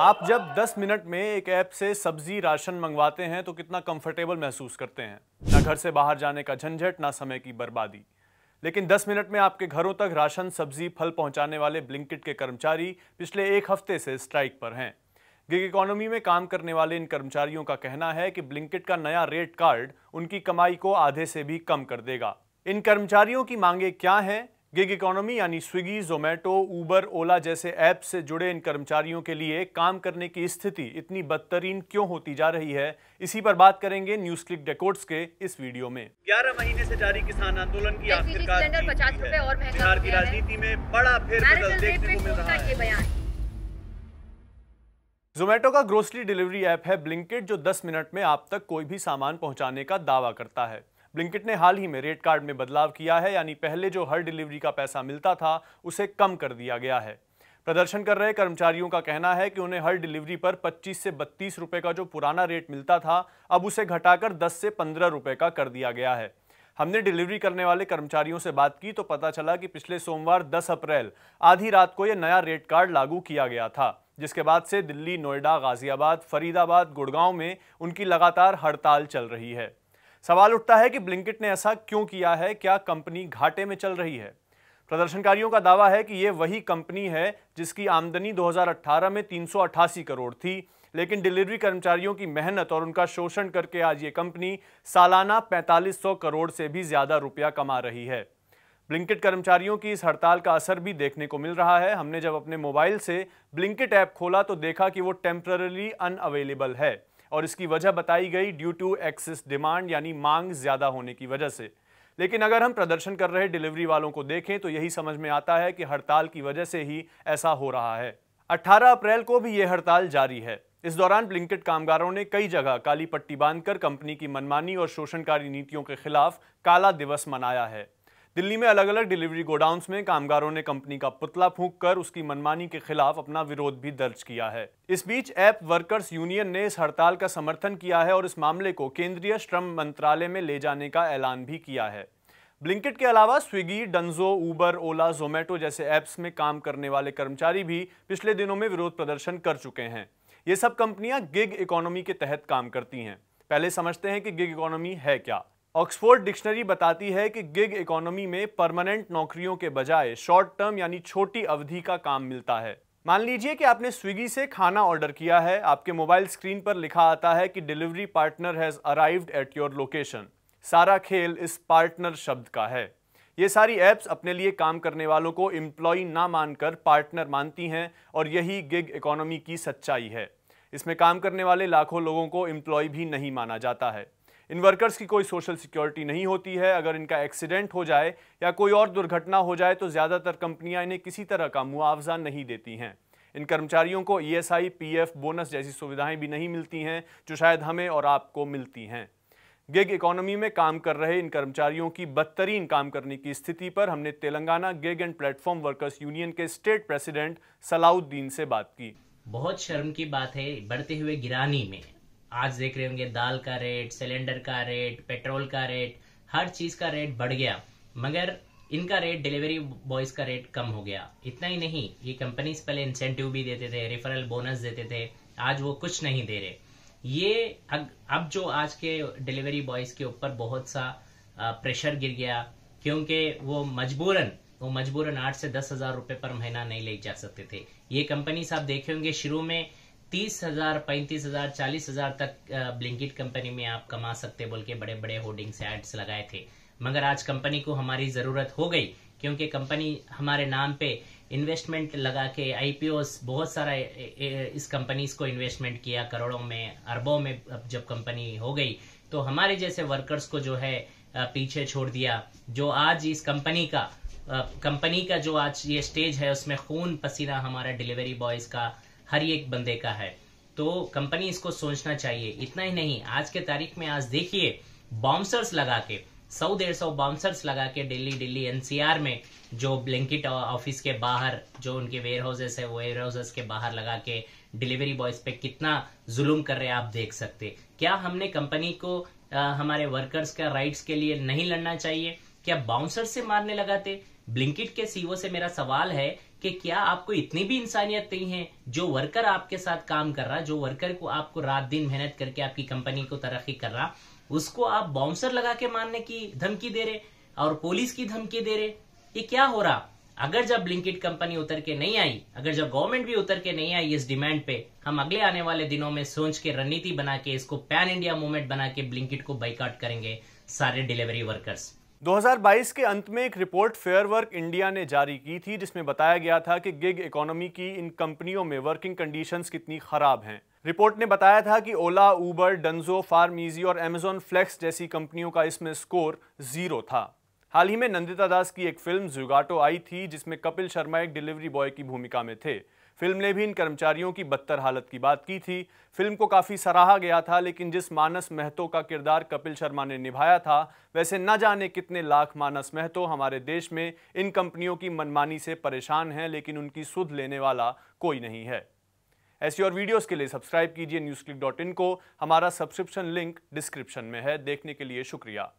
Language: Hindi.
आप जब 10 मिनट में एक ऐप से सब्जी राशन मंगवाते हैं तो कितना कंफर्टेबल महसूस करते हैं ना घर से बाहर जाने का झंझट ना समय की बर्बादी लेकिन 10 मिनट में आपके घरों तक राशन सब्जी फल पहुंचाने वाले ब्लिंकिट के कर्मचारी पिछले एक हफ्ते से स्ट्राइक पर हैं गिग इकोनॉमी में काम करने वाले इन कर्मचारियों का कहना है कि ब्लिंकिट का नया रेट कार्ड उनकी कमाई को आधे से भी कम कर देगा इन कर्मचारियों की मांगे क्या हैं गिग इकोनॉमी यानी स्विगी जोमेटो ऊबर ओला जैसे ऐप से जुड़े इन कर्मचारियों के लिए काम करने की स्थिति इतनी बदतरीन क्यों होती जा रही है इसी पर बात करेंगे न्यूज क्लिक डेकोड्स के इस वीडियो में 11 महीने से जारी किसान आंदोलन की आखिरकार पचास रूपए और बिहार की राजनीति में बड़ा फिर देखने को मिल रहा है जोमेटो का ग्रोसरी डिलीवरी ऐप है ब्लिंकेट जो 10 मिनट में आप तक कोई भी सामान पहुंचाने का दावा करता है ब्लिंकिट ने हाल ही में रेट कार्ड में बदलाव किया है यानी पहले जो हर डिलीवरी का पैसा मिलता था उसे कम कर दिया गया है प्रदर्शन कर रहे कर्मचारियों का कहना है कि उन्हें हर डिलीवरी पर 25 से बत्तीस रुपए का जो पुराना रेट मिलता था अब उसे घटाकर 10 से 15 रुपए का कर दिया गया है हमने डिलीवरी करने वाले कर्मचारियों से बात की तो पता चला कि पिछले सोमवार 10 अप्रैल आधी रात को यह नया रेट कार्ड लागू किया गया था जिसके बाद से दिल्ली नोएडा गाजियाबाद फरीदाबाद गुड़गांव में उनकी लगातार हड़ताल चल रही है सवाल उठता है कि ब्लिंकिट ने ऐसा क्यों किया है क्या कंपनी घाटे में चल रही है प्रदर्शनकारियों का दावा है कि ये वही कंपनी है जिसकी आमदनी 2018 में तीन करोड़ थी लेकिन डिलीवरी कर्मचारियों की मेहनत और उनका शोषण करके आज ये कंपनी सालाना 4500 करोड़ से भी ज़्यादा रुपया कमा रही है ब्लिंकिट कर्मचारियों की इस हड़ताल का असर भी देखने को मिल रहा है हमने जब अपने मोबाइल से ब्लिंकिट ऐप खोला तो देखा कि वो टेम्प्ररली अनअवेलेबल है और इसकी वजह बताई गई ड्यू टू एक्सेस डिमांड यानी मांग ज़्यादा होने की वजह से लेकिन अगर हम प्रदर्शन कर रहे डिलीवरी वालों को देखें तो यही समझ में आता है कि हड़ताल की वजह से ही ऐसा हो रहा है 18 अप्रैल को भी ये हड़ताल जारी है इस दौरान ब्लिंकेट कामगारों ने कई जगह काली पट्टी बांधकर कंपनी की मनमानी और शोषणकारी नीतियों के खिलाफ काला दिवस मनाया है दिल्ली में अलग अलग डिलीवरी गोडाउन में कामगारों ने कंपनी का पुतला फूंक कर उसकी मनमानी के खिलाफ अपना विरोध भी दर्ज किया है इस बीच ऐप वर्कर्स यूनियन ने इस हड़ताल का समर्थन किया है और इस मामले को केंद्रीय श्रम मंत्रालय में ले जाने का ऐलान भी किया है ब्लिंकिट के अलावा स्विगी डंजो ऊबर ओला जोमेटो जैसे ऐप्स में काम करने वाले कर्मचारी भी पिछले दिनों में विरोध प्रदर्शन कर चुके हैं ये सब कंपनियां गिग इकोनॉमी के तहत काम करती हैं पहले समझते हैं कि गिग इकोनॉमी है क्या ऑक्सफोर्ड डिक्शनरी बताती है कि गिग इकोनॉमी में परमानेंट नौकरियों के बजाय शॉर्ट टर्म यानी छोटी अवधि का काम मिलता है मान लीजिए कि आपने स्विगी से खाना ऑर्डर किया है आपके मोबाइल स्क्रीन पर लिखा आता है कि delivery partner has arrived at your location सारा खेल इस पार्टनर शब्द का है ये सारी ऐप्स अपने लिए काम करने वालों को एम्प्लॉय ना मानकर पार्टनर मानती हैं और यही गिग इकोनॉमी की सच्चाई है इसमें काम करने वाले लाखों लोगों को एम्प्लॉय भी नहीं माना जाता है इन वर्कर्स की कोई सोशल सिक्योरिटी नहीं होती है अगर इनका एक्सीडेंट हो जाए या कोई और दुर्घटना हो जाए तो ज़्यादातर कंपनियां इन्हें किसी तरह का मुआवजा नहीं देती हैं इन कर्मचारियों को ईएसआई, पीएफ, बोनस जैसी सुविधाएं भी नहीं मिलती हैं जो शायद हमें और आपको मिलती हैं गिग इकोनॉमी में काम कर रहे इन कर्मचारियों की बदतरीन काम करने की स्थिति पर हमने Telangana gig and platform workers union के स्टेट प्रेसिडेंट सलाउद्दीन से बात की बहुत शर्म की बात है बढ़ते हुए गिरानी में आज देख रहे होंगे दाल का रेट सिलेंडर का रेट पेट्रोल का रेट हर चीज का रेट बढ़ गया मगर इनका रेट डिलीवरी बॉयज का रेट कम हो गया इतना ही नहीं ये कंपनीज पहले इंसेंटिव भी देते थे रेफरल बोनस देते थे आज वो कुछ नहीं दे रहे ये अब जो आज के डिलीवरी बॉयज के ऊपर बहुत सा प्रेशर गिर गया क्योंकि वो मजबूरन वो मजबूरन आठ से दस हजार रुपए पर महीना नहीं ले जा सकते थे ये कंपनीज आप देखे होंगे शुरू में तीस हजार पैंतीस हजार चालीस हजार तक ब्लिंकिट कंपनी में आप कमा सकते बोल के बड़े बड़े होर्डिंग्स एड्स लगाए थे मगर आज कंपनी को हमारी जरूरत हो गई क्योंकि कंपनी हमारे नाम पे इन्वेस्टमेंट लगा के आईपीओ बहुत सारा इस कंपनी को इन्वेस्टमेंट किया करोड़ों में अरबों में जब कंपनी हो गई तो हमारे जैसे वर्कर्स को जो है पीछे छोड़ दिया जो आज इस कंपनी का कंपनी का जो आज ये स्टेज है उसमें खून पसीना हमारा डिलीवरी बॉयज का हर एक बंदे का है तो कंपनी इसको सोचना चाहिए इतना ही नहीं आज के तारीख में आज देखिए बाउंसर्स लगा के सौ डेढ़ सौ बाउंसर्स लगा के दिल्ली दिल्ली एनसीआर में जो ब्लैंकेट ऑफिस के बाहर जो उनके वेयर हाउसेस है वेयर हाउसेस के बाहर लगा के डिलीवरी बॉयज पे कितना जुलूम कर रहे हैं आप देख सकते क्या हमने कंपनी को आ, हमारे वर्कर्स का राइट्स के लिए नहीं लड़ना चाहिए क्या बाउंसर से मारने लगाते ब्लिंकिट के सीओ e से मेरा सवाल है कि क्या आपको इतनी भी इंसानियत नहीं है जो वर्कर आपके साथ काम कर रहा जो वर्कर को आपको रात दिन मेहनत करके आपकी कंपनी को तरक्की कर रहा उसको आप बाउंसर लगा के मारने की धमकी दे रहे और पुलिस की धमकी दे रहे ये क्या हो रहा अगर जब ब्लिंकिट कंपनी उतर के नहीं आई अगर जब गवर्नमेंट भी उतर के नहीं आई इस डिमांड पे हम अगले आने वाले दिनों में सोच के रणनीति बना के इसको पैन इंडिया मूवमेंट बना के ब्लिंकिट को बाइकआउट करेंगे सारे डिलीवरी वर्कर्स 2022 के अंत में एक रिपोर्ट फेयर वर्क इंडिया ने जारी की थी जिसमें बताया गया था कि गिग इकोनॉमी की इन कंपनियों में वर्किंग कंडीशंस कितनी ख़राब हैं रिपोर्ट ने बताया था कि ओला उबर डंजो फार्मीजी और अमेजॉन फ्लेक्स जैसी कंपनियों का इसमें स्कोर ज़ीरो था हाल ही में नंदिता दास की एक फिल्म जुगाटो आई थी जिसमें कपिल शर्मा एक डिलीवरी बॉय की भूमिका में थे फिल्म ने भी इन कर्मचारियों की बदतर हालत की बात की थी फिल्म को काफ़ी सराहा गया था लेकिन जिस मानस महतो का किरदार कपिल शर्मा ने निभाया था वैसे न जाने कितने लाख मानस महतो हमारे देश में इन कंपनियों की मनमानी से परेशान हैं लेकिन उनकी सुध लेने वाला कोई नहीं है ऐसी और वीडियोस के लिए सब्सक्राइब कीजिए न्यूज़ क्लिक डॉट इन को हमारा सब्सक्रिप्शन लिंक डिस्क्रिप्शन में है देखने के लिए शुक्रिया